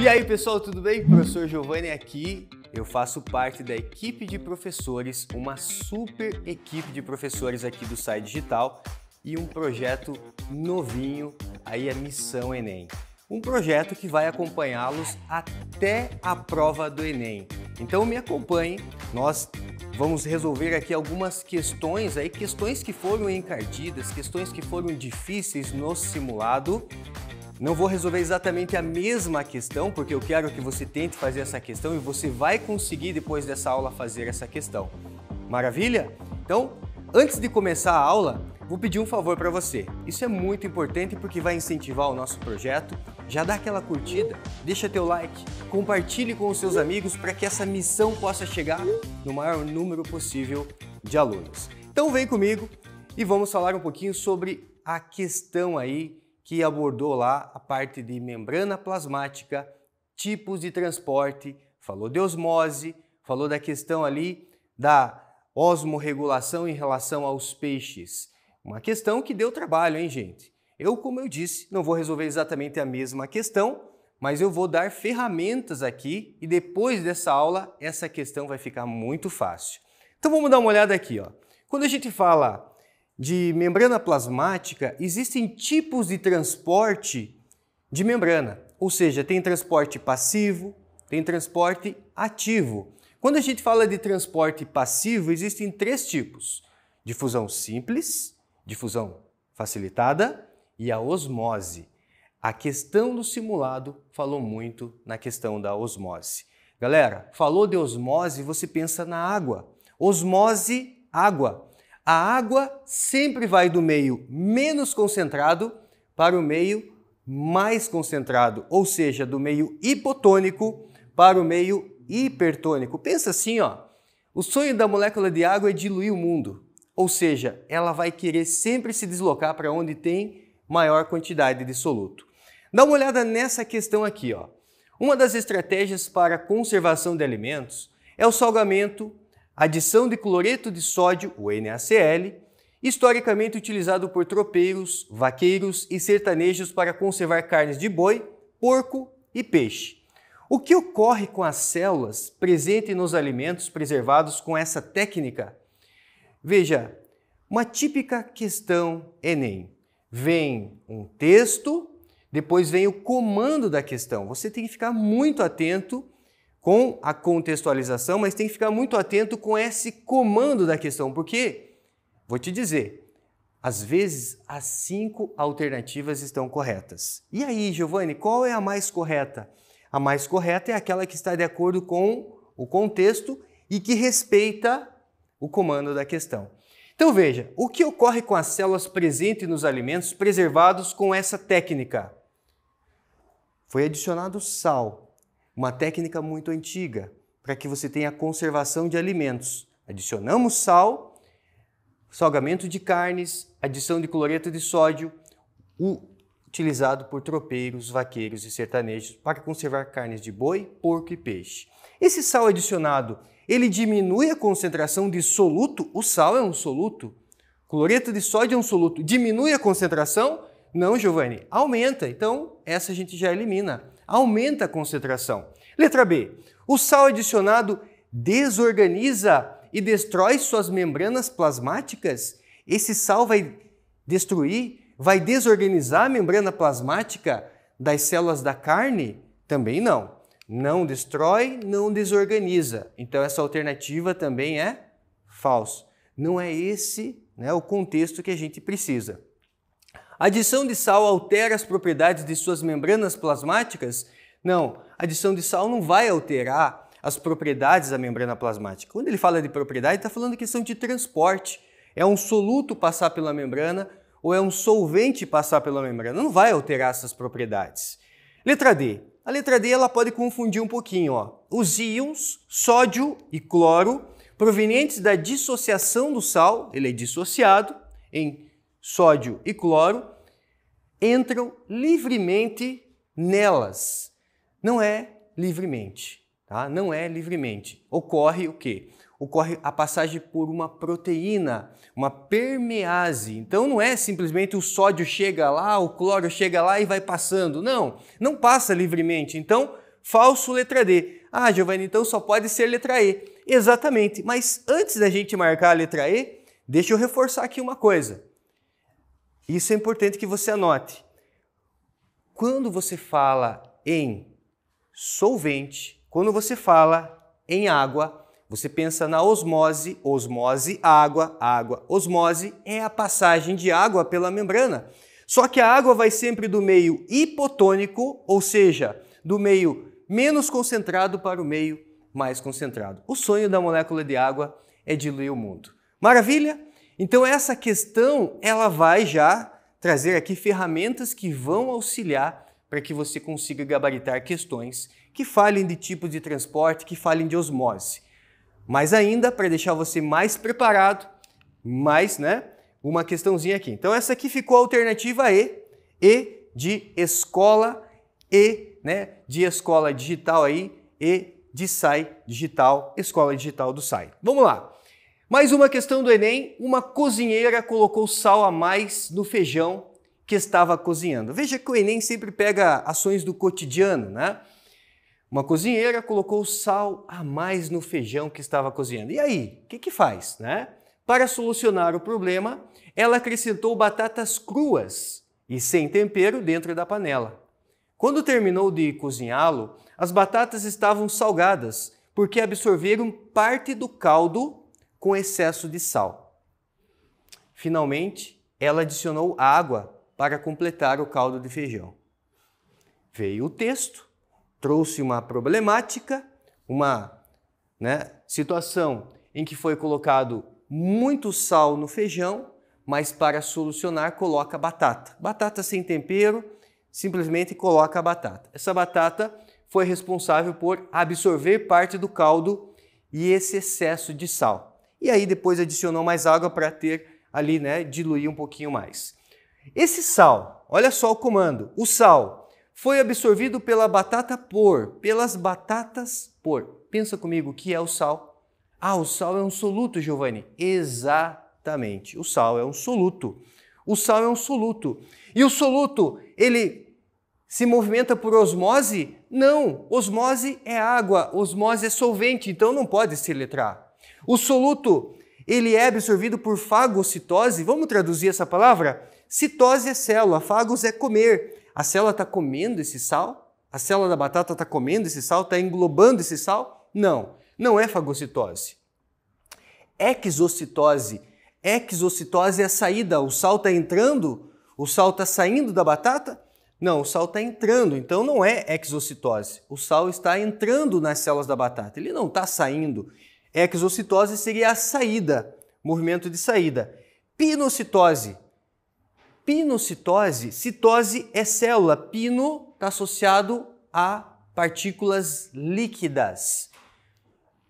E aí, pessoal, tudo bem? Professor Giovanni aqui. Eu faço parte da equipe de professores, uma super equipe de professores aqui do Sai Digital e um projeto novinho, aí a Missão Enem. Um projeto que vai acompanhá-los até a prova do Enem. Então me acompanhe, nós vamos resolver aqui algumas questões aí, questões que foram encardidas, questões que foram difíceis no simulado não vou resolver exatamente a mesma questão, porque eu quero que você tente fazer essa questão e você vai conseguir depois dessa aula fazer essa questão. Maravilha? Então, antes de começar a aula, vou pedir um favor para você. Isso é muito importante porque vai incentivar o nosso projeto. Já dá aquela curtida, deixa teu like, compartilhe com os seus amigos para que essa missão possa chegar no maior número possível de alunos. Então vem comigo e vamos falar um pouquinho sobre a questão aí que abordou lá a parte de membrana plasmática, tipos de transporte, falou de osmose, falou da questão ali da osmorregulação em relação aos peixes. Uma questão que deu trabalho, hein, gente? Eu, como eu disse, não vou resolver exatamente a mesma questão, mas eu vou dar ferramentas aqui e depois dessa aula essa questão vai ficar muito fácil. Então vamos dar uma olhada aqui, ó. Quando a gente fala de membrana plasmática, existem tipos de transporte de membrana, ou seja, tem transporte passivo, tem transporte ativo. Quando a gente fala de transporte passivo, existem três tipos: difusão simples, difusão facilitada e a osmose. A questão do simulado falou muito na questão da osmose. Galera, falou de osmose, você pensa na água. Osmose, água. A água sempre vai do meio menos concentrado para o meio mais concentrado, ou seja, do meio hipotônico para o meio hipertônico. Pensa assim, ó. O sonho da molécula de água é diluir o mundo, ou seja, ela vai querer sempre se deslocar para onde tem maior quantidade de soluto. Dá uma olhada nessa questão aqui, ó. Uma das estratégias para conservação de alimentos é o salgamento adição de cloreto de sódio, o NaCl, historicamente utilizado por tropeiros, vaqueiros e sertanejos para conservar carnes de boi, porco e peixe. O que ocorre com as células presentes nos alimentos preservados com essa técnica? Veja, uma típica questão Enem. Vem um texto, depois vem o comando da questão. Você tem que ficar muito atento com a contextualização, mas tem que ficar muito atento com esse comando da questão, porque, vou te dizer, às vezes as cinco alternativas estão corretas. E aí, Giovanni, qual é a mais correta? A mais correta é aquela que está de acordo com o contexto e que respeita o comando da questão. Então veja, o que ocorre com as células presentes nos alimentos preservados com essa técnica? Foi adicionado sal, uma técnica muito antiga para que você tenha conservação de alimentos. Adicionamos sal, salgamento de carnes, adição de cloreto de sódio, utilizado por tropeiros, vaqueiros e sertanejos para conservar carnes de boi, porco e peixe. Esse sal adicionado, ele diminui a concentração de soluto, o sal é um soluto, cloreto de sódio é um soluto, diminui a concentração? Não, Giovanni, aumenta. Então, essa a gente já elimina aumenta a concentração. Letra B. O sal adicionado desorganiza e destrói suas membranas plasmáticas. Esse sal vai destruir, vai desorganizar a membrana plasmática das células da carne? Também não. Não destrói, não desorganiza. Então essa alternativa também é falso. Não é esse né, o contexto que a gente precisa adição de sal altera as propriedades de suas membranas plasmáticas? Não, adição de sal não vai alterar as propriedades da membrana plasmática. Quando ele fala de propriedade, está falando de questão de transporte. É um soluto passar pela membrana ou é um solvente passar pela membrana. Não vai alterar essas propriedades. Letra D. A letra D ela pode confundir um pouquinho. Ó. Os íons, sódio e cloro, provenientes da dissociação do sal, ele é dissociado em sódio e cloro, entram livremente nelas. Não é livremente, tá? Não é livremente. Ocorre o quê? Ocorre a passagem por uma proteína, uma permease. Então não é simplesmente o sódio chega lá, o cloro chega lá e vai passando. Não, não passa livremente. Então, falso letra D. Ah, Giovanni, então só pode ser letra E. Exatamente. Mas antes da gente marcar a letra E, deixa eu reforçar aqui uma coisa. Isso é importante que você anote. Quando você fala em solvente, quando você fala em água, você pensa na osmose, osmose, água, água. Osmose é a passagem de água pela membrana. Só que a água vai sempre do meio hipotônico, ou seja, do meio menos concentrado para o meio mais concentrado. O sonho da molécula de água é diluir o mundo. Maravilha? Então essa questão, ela vai já trazer aqui ferramentas que vão auxiliar para que você consiga gabaritar questões que falem de tipo de transporte, que falem de osmose. Mas ainda, para deixar você mais preparado, mais, né, uma questãozinha aqui. Então essa aqui ficou a alternativa E, E de escola, E, né, de escola digital aí, E de SAI digital, escola digital do SAI. Vamos lá. Mais uma questão do Enem: uma cozinheira colocou sal a mais no feijão que estava cozinhando. Veja que o Enem sempre pega ações do cotidiano, né? Uma cozinheira colocou sal a mais no feijão que estava cozinhando. E aí, o que, que faz, né? Para solucionar o problema, ela acrescentou batatas cruas e sem tempero dentro da panela. Quando terminou de cozinhá-lo, as batatas estavam salgadas porque absorveram parte do caldo com excesso de sal. Finalmente, ela adicionou água para completar o caldo de feijão. Veio o texto, trouxe uma problemática, uma né, situação em que foi colocado muito sal no feijão, mas para solucionar coloca batata. Batata sem tempero, simplesmente coloca a batata. Essa batata foi responsável por absorver parte do caldo e esse excesso de sal e aí depois adicionou mais água para ter ali, né, diluir um pouquinho mais. Esse sal, olha só o comando. O sal foi absorvido pela batata por, pelas batatas por. Pensa comigo, o que é o sal? Ah, o sal é um soluto, Giovanni. Exatamente. O sal é um soluto. O sal é um soluto. E o soluto, ele se movimenta por osmose? Não, osmose é água, osmose é solvente, então não pode se letrar. O soluto, ele é absorvido por fagocitose. Vamos traduzir essa palavra? Citose é célula, fagos é comer. A célula está comendo esse sal? A célula da batata está comendo esse sal? Está englobando esse sal? Não, não é fagocitose. Exocitose. Exocitose é a saída. O sal está entrando? O sal está saindo da batata? Não, o sal está entrando, então não é exocitose. O sal está entrando nas células da batata, ele não está saindo. Exocitose seria a saída, movimento de saída. Pinocitose. Pinocitose, citose é célula, pino está associado a partículas líquidas.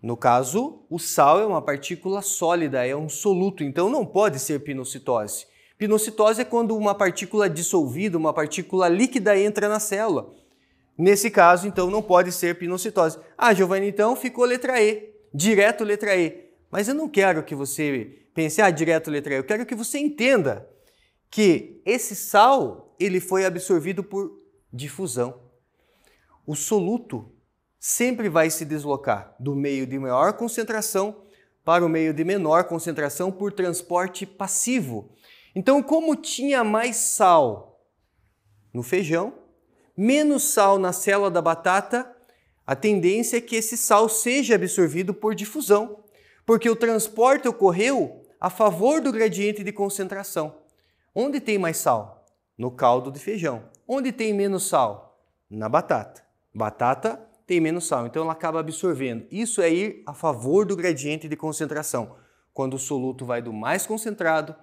No caso, o sal é uma partícula sólida, é um soluto, então não pode ser pinocitose. Pinocitose é quando uma partícula dissolvida, uma partícula líquida entra na célula. Nesse caso, então, não pode ser pinocitose. Ah, Giovanni, então ficou letra E direto letra E. Mas eu não quero que você pense, ah, direto letra E. Eu quero que você entenda que esse sal ele foi absorvido por difusão. O soluto sempre vai se deslocar do meio de maior concentração para o meio de menor concentração por transporte passivo. Então, como tinha mais sal no feijão, menos sal na célula da batata, a tendência é que esse sal seja absorvido por difusão, porque o transporte ocorreu a favor do gradiente de concentração. Onde tem mais sal? No caldo de feijão. Onde tem menos sal? Na batata. Batata tem menos sal, então ela acaba absorvendo. Isso é ir a favor do gradiente de concentração, quando o soluto vai do mais concentrado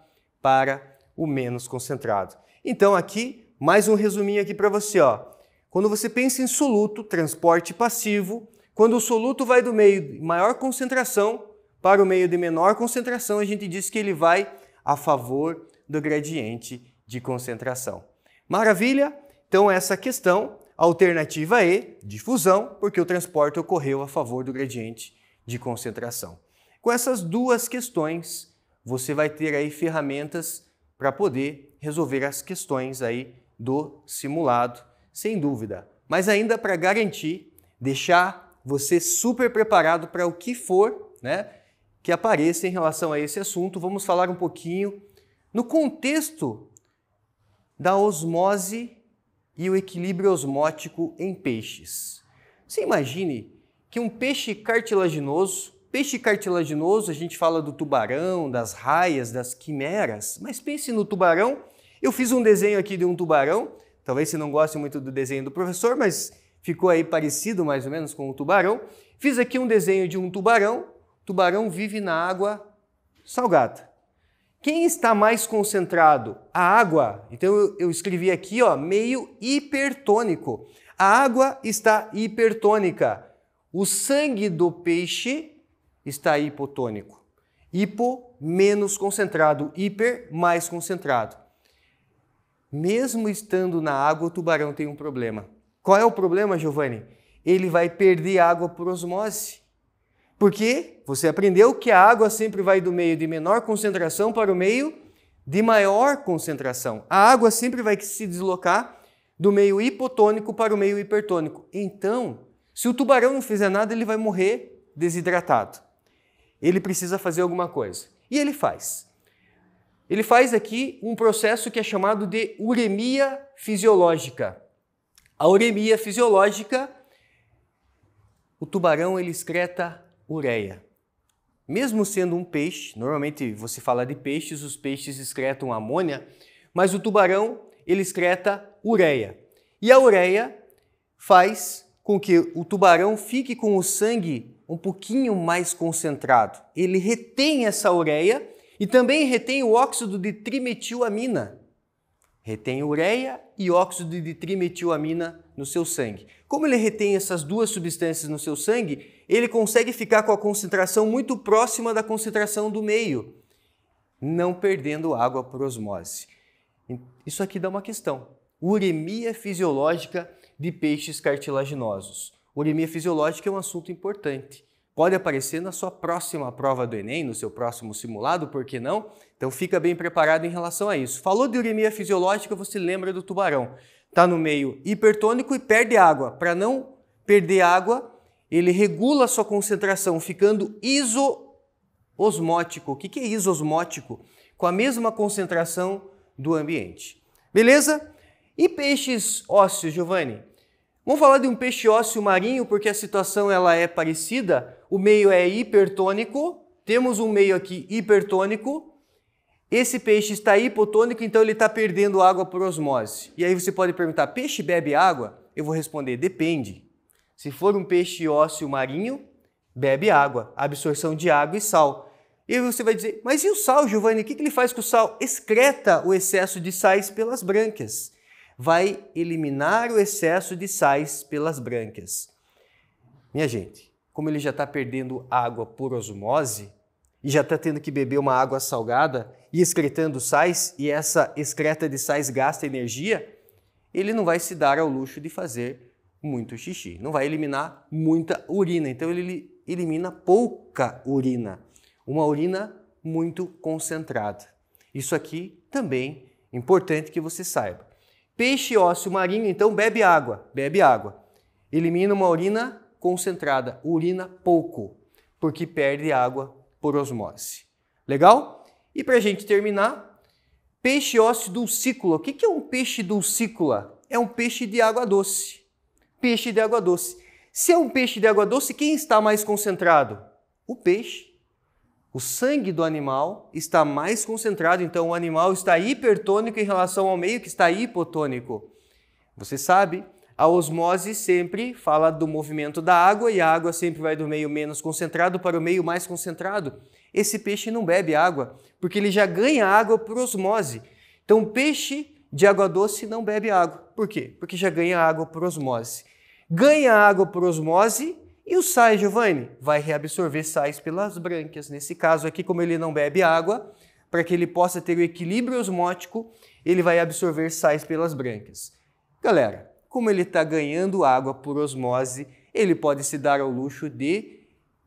para o menos concentrado. Então aqui, mais um resuminho aqui para você, ó. Quando você pensa em soluto, transporte passivo, quando o soluto vai do meio de maior concentração para o meio de menor concentração, a gente diz que ele vai a favor do gradiente de concentração. Maravilha? Então, essa questão, alternativa E, difusão, porque o transporte ocorreu a favor do gradiente de concentração. Com essas duas questões, você vai ter aí ferramentas para poder resolver as questões aí do simulado sem dúvida, mas ainda para garantir, deixar você super preparado para o que for né, que apareça em relação a esse assunto, vamos falar um pouquinho no contexto da osmose e o equilíbrio osmótico em peixes. Você imagine que um peixe cartilaginoso, peixe cartilaginoso, a gente fala do tubarão, das raias, das quimeras, mas pense no tubarão. Eu fiz um desenho aqui de um tubarão Talvez você não goste muito do desenho do professor, mas ficou aí parecido mais ou menos com o tubarão. Fiz aqui um desenho de um tubarão. O tubarão vive na água salgada. Quem está mais concentrado? A água. Então eu escrevi aqui, ó, meio hipertônico. A água está hipertônica. O sangue do peixe está hipotônico. Hipo, menos concentrado. Hiper, mais concentrado. Mesmo estando na água, o tubarão tem um problema. Qual é o problema, Giovanni? Ele vai perder água por osmose. Porque você aprendeu que a água sempre vai do meio de menor concentração para o meio de maior concentração. A água sempre vai se deslocar do meio hipotônico para o meio hipertônico. Então, se o tubarão não fizer nada, ele vai morrer desidratado. Ele precisa fazer alguma coisa. E ele faz. Ele faz aqui um processo que é chamado de uremia fisiológica. A uremia fisiológica, o tubarão ele excreta ureia. Mesmo sendo um peixe, normalmente você fala de peixes, os peixes excretam amônia, mas o tubarão ele excreta ureia. E a ureia faz com que o tubarão fique com o sangue um pouquinho mais concentrado. Ele retém essa ureia e também retém o óxido de trimetilamina. Retém ureia e óxido de trimetilamina no seu sangue. Como ele retém essas duas substâncias no seu sangue, ele consegue ficar com a concentração muito próxima da concentração do meio, não perdendo água por osmose. Isso aqui dá uma questão. Uremia fisiológica de peixes cartilaginosos. Uremia fisiológica é um assunto importante pode aparecer na sua próxima prova do Enem, no seu próximo simulado, por que não? Então fica bem preparado em relação a isso. Falou de uremia fisiológica, você lembra do tubarão. Está no meio hipertônico e perde água. Para não perder água, ele regula a sua concentração, ficando isoosmótico. O que é isoosmótico? Com a mesma concentração do ambiente. Beleza? E peixes ósseos, Giovanni? Vamos falar de um peixe ósseo marinho, porque a situação ela é parecida o meio é hipertônico, temos um meio aqui hipertônico, esse peixe está hipotônico, então ele está perdendo água por osmose. E aí você pode perguntar: peixe bebe água? Eu vou responder: depende. Se for um peixe ósseo marinho, bebe água, absorção de água e sal. E você vai dizer: mas e o sal, Giovanni? O que ele faz com o sal? Excreta o excesso de sais pelas brânquias. Vai eliminar o excesso de sais pelas brânquias. Minha gente, como ele já está perdendo água por osmose e já está tendo que beber uma água salgada e excretando sais, e essa excreta de sais gasta energia, ele não vai se dar ao luxo de fazer muito xixi, não vai eliminar muita urina. Então ele elimina pouca urina, uma urina muito concentrada. Isso aqui também é importante que você saiba. Peixe ósseo marinho então bebe água, bebe água. Elimina uma urina concentrada, urina pouco, porque perde água por osmose. Legal? E para a gente terminar, peixe ósseo dulcícola. O que é um peixe dulcícola? É um peixe de água doce. Peixe de água doce. Se é um peixe de água doce, quem está mais concentrado? O peixe. O sangue do animal está mais concentrado, então o animal está hipertônico em relação ao meio que está hipotônico. Você sabe a osmose sempre fala do movimento da água e a água sempre vai do meio menos concentrado para o meio mais concentrado. Esse peixe não bebe água, porque ele já ganha água por osmose. Então, peixe de água doce não bebe água. Por quê? Porque já ganha água por osmose. Ganha água por osmose e o sais, Giovanni, vai reabsorver sais pelas brânquias. Nesse caso aqui, como ele não bebe água, para que ele possa ter o equilíbrio osmótico, ele vai absorver sais pelas brânquias. Galera, como ele está ganhando água por osmose, ele pode se dar ao luxo de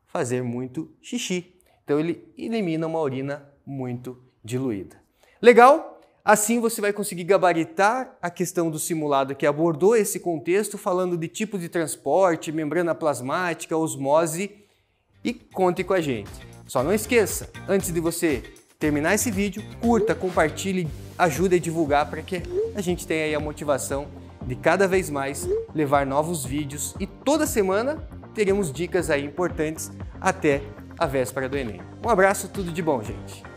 fazer muito xixi. Então ele elimina uma urina muito diluída. Legal? Assim você vai conseguir gabaritar a questão do simulado que abordou esse contexto, falando de tipo de transporte, membrana plasmática, osmose e conte com a gente. Só não esqueça, antes de você terminar esse vídeo, curta, compartilhe, ajude a divulgar para que a gente tenha aí a motivação de cada vez mais levar novos vídeos e toda semana teremos dicas aí importantes até a véspera do Enem. Um abraço, tudo de bom, gente!